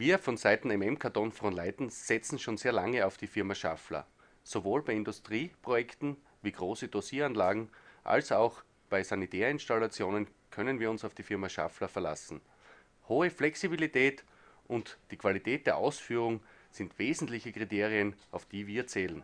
Wir von Seiten MM-Karton Fronleiten setzen schon sehr lange auf die Firma Schaffler, sowohl bei Industrieprojekten wie große Dosieranlagen als auch bei Sanitärinstallationen können wir uns auf die Firma Schaffler verlassen. Hohe Flexibilität und die Qualität der Ausführung sind wesentliche Kriterien, auf die wir zählen.